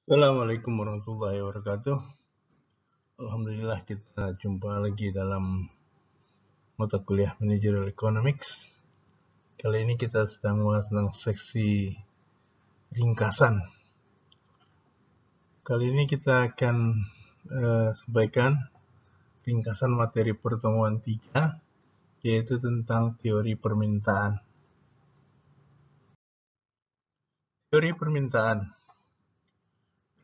Assalamualaikum warahmatullahi wabarakatuh. Alhamdulillah kita jumpa lagi dalam mata kuliah Managerial Economics. Kali ini kita sedang membahas tentang seksi ringkasan. Kali ini kita akan uh, sampaikan ringkasan materi pertemuan 3 yaitu tentang teori permintaan. Teori permintaan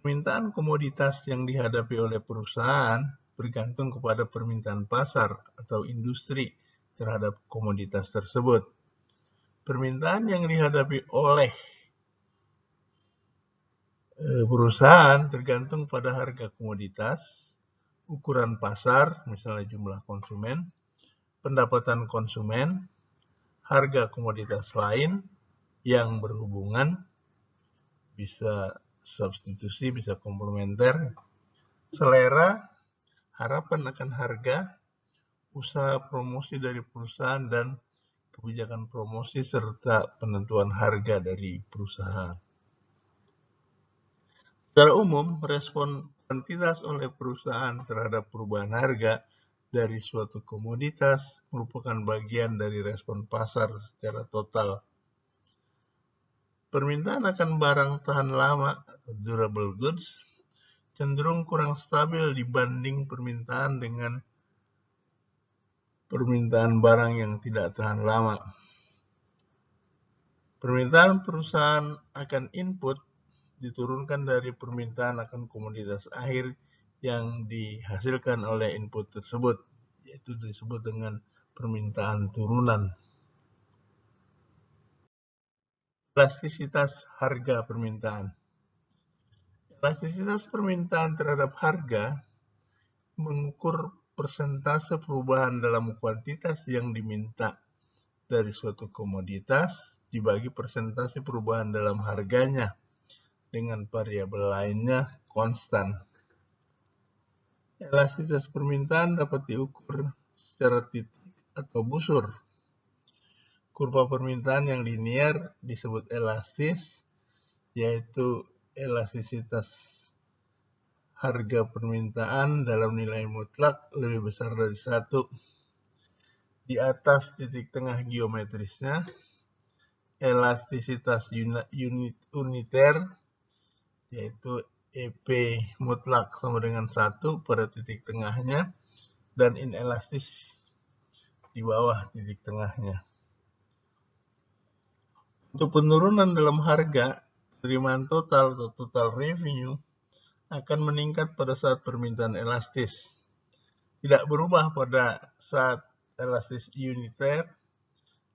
Permintaan komoditas yang dihadapi oleh perusahaan bergantung kepada permintaan pasar atau industri terhadap komoditas tersebut. Permintaan yang dihadapi oleh e, perusahaan tergantung pada harga komoditas, ukuran pasar, misalnya jumlah konsumen, pendapatan konsumen, harga komoditas lain yang berhubungan bisa substitusi, bisa komplementer. Selera, harapan akan harga, usaha promosi dari perusahaan dan kebijakan promosi serta penentuan harga dari perusahaan. Secara umum, respon kuantitas oleh perusahaan terhadap perubahan harga dari suatu komoditas merupakan bagian dari respon pasar secara total Permintaan akan barang tahan lama durable goods cenderung kurang stabil dibanding permintaan dengan permintaan barang yang tidak tahan lama. Permintaan perusahaan akan input diturunkan dari permintaan akan komoditas akhir yang dihasilkan oleh input tersebut, yaitu disebut dengan permintaan turunan. elastisitas harga permintaan. Elastisitas permintaan terhadap harga mengukur persentase perubahan dalam kuantitas yang diminta dari suatu komoditas dibagi persentase perubahan dalam harganya dengan variabel lainnya konstan. Elastisitas permintaan dapat diukur secara titik atau busur kurva permintaan yang linear disebut elastis, yaitu elastisitas harga permintaan dalam nilai mutlak lebih besar dari satu di atas titik tengah geometrisnya. Elastisitas unit uniter, yaitu EP mutlak sama dengan satu pada titik tengahnya, dan inelastis di bawah titik tengahnya. Untuk penurunan dalam harga, penerimaan total atau total revenue akan meningkat pada saat permintaan elastis. Tidak berubah pada saat elastis uniter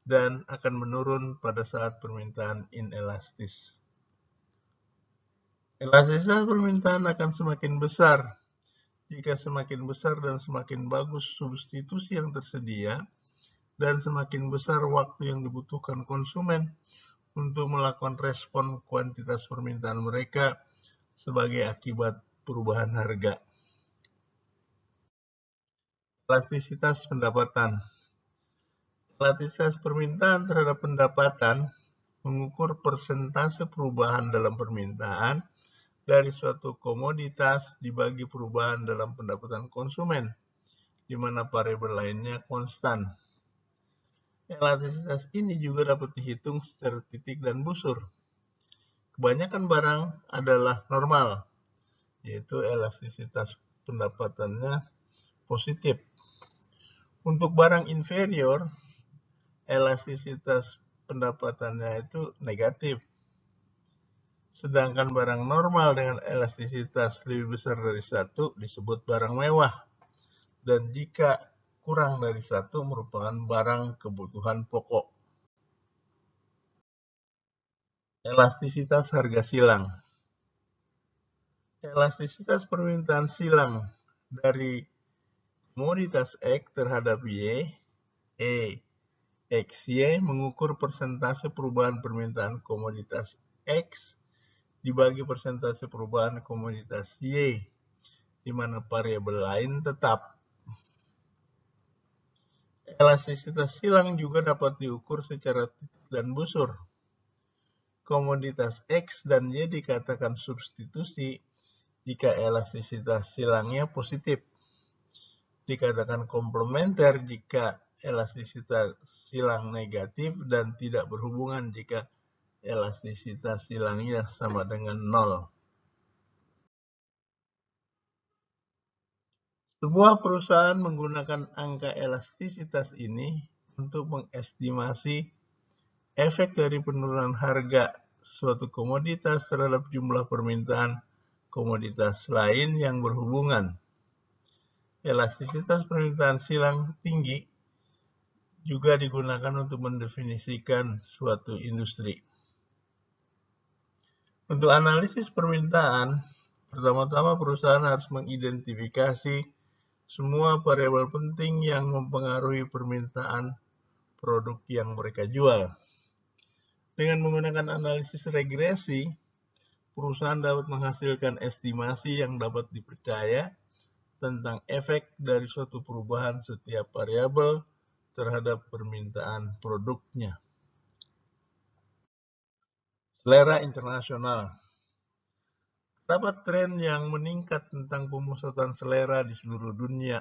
dan akan menurun pada saat permintaan inelastis. Elastisitas permintaan akan semakin besar jika semakin besar dan semakin bagus substitusi yang tersedia dan semakin besar waktu yang dibutuhkan konsumen untuk melakukan respon kuantitas permintaan mereka sebagai akibat perubahan harga. Elastisitas pendapatan Elastisitas permintaan terhadap pendapatan mengukur persentase perubahan dalam permintaan dari suatu komoditas dibagi perubahan dalam pendapatan konsumen, di mana variabel lainnya konstan. Elastisitas ini juga dapat dihitung secara titik dan busur. Kebanyakan barang adalah normal, yaitu elastisitas pendapatannya positif. Untuk barang inferior, elastisitas pendapatannya itu negatif. Sedangkan barang normal dengan elastisitas lebih besar dari satu disebut barang mewah. Dan jika kurang dari satu merupakan barang kebutuhan pokok. Elastisitas harga silang Elastisitas permintaan silang dari komoditas X terhadap Y, E, Y mengukur persentase perubahan permintaan komoditas X dibagi persentase perubahan komoditas Y, di mana variabel lain tetap Elastisitas silang juga dapat diukur secara titik dan busur. Komoditas X dan Y dikatakan substitusi jika elastisitas silangnya positif. Dikatakan komplementer jika elastisitas silang negatif dan tidak berhubungan jika elastisitas silangnya sama dengan nol. Sebuah perusahaan menggunakan angka elastisitas ini untuk mengestimasi efek dari penurunan harga suatu komoditas terhadap jumlah permintaan komoditas lain yang berhubungan. Elastisitas permintaan silang tinggi juga digunakan untuk mendefinisikan suatu industri. Untuk analisis permintaan, pertama-tama perusahaan harus mengidentifikasi semua variabel penting yang mempengaruhi permintaan produk yang mereka jual. Dengan menggunakan analisis regresi, perusahaan dapat menghasilkan estimasi yang dapat dipercaya tentang efek dari suatu perubahan setiap variabel terhadap permintaan produknya. Selera internasional terdapat tren yang meningkat tentang pemusatan selera di seluruh dunia.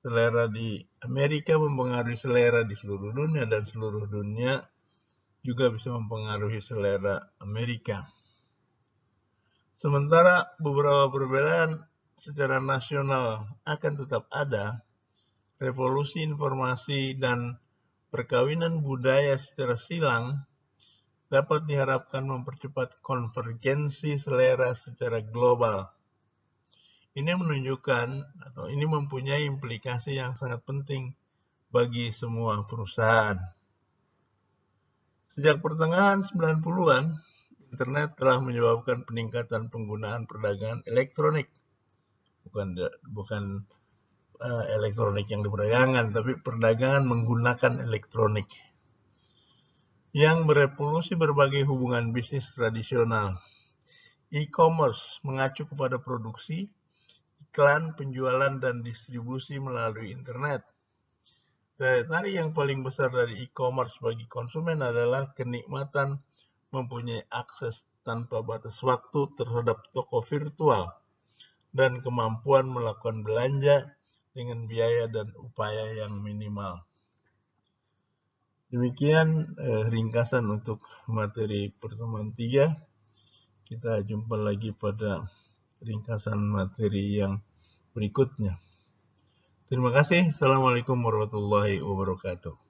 Selera di Amerika mempengaruhi selera di seluruh dunia dan seluruh dunia juga bisa mempengaruhi selera Amerika. Sementara beberapa perbedaan secara nasional akan tetap ada, revolusi informasi dan perkawinan budaya secara silang dapat diharapkan mempercepat konvergensi selera secara global. Ini menunjukkan atau ini mempunyai implikasi yang sangat penting bagi semua perusahaan. Sejak pertengahan 90-an, internet telah menyebabkan peningkatan penggunaan perdagangan elektronik. Bukan bukan uh, elektronik yang diperdagangkan, tapi perdagangan menggunakan elektronik yang merevolusi berbagai hubungan bisnis tradisional. E-commerce mengacu kepada produksi, iklan, penjualan, dan distribusi melalui internet. Daya tarik yang paling besar dari e-commerce bagi konsumen adalah kenikmatan mempunyai akses tanpa batas waktu terhadap toko virtual dan kemampuan melakukan belanja dengan biaya dan upaya yang minimal. Demikian eh, ringkasan untuk materi pertemuan tiga. Kita jumpa lagi pada ringkasan materi yang berikutnya. Terima kasih. Assalamualaikum warahmatullahi wabarakatuh.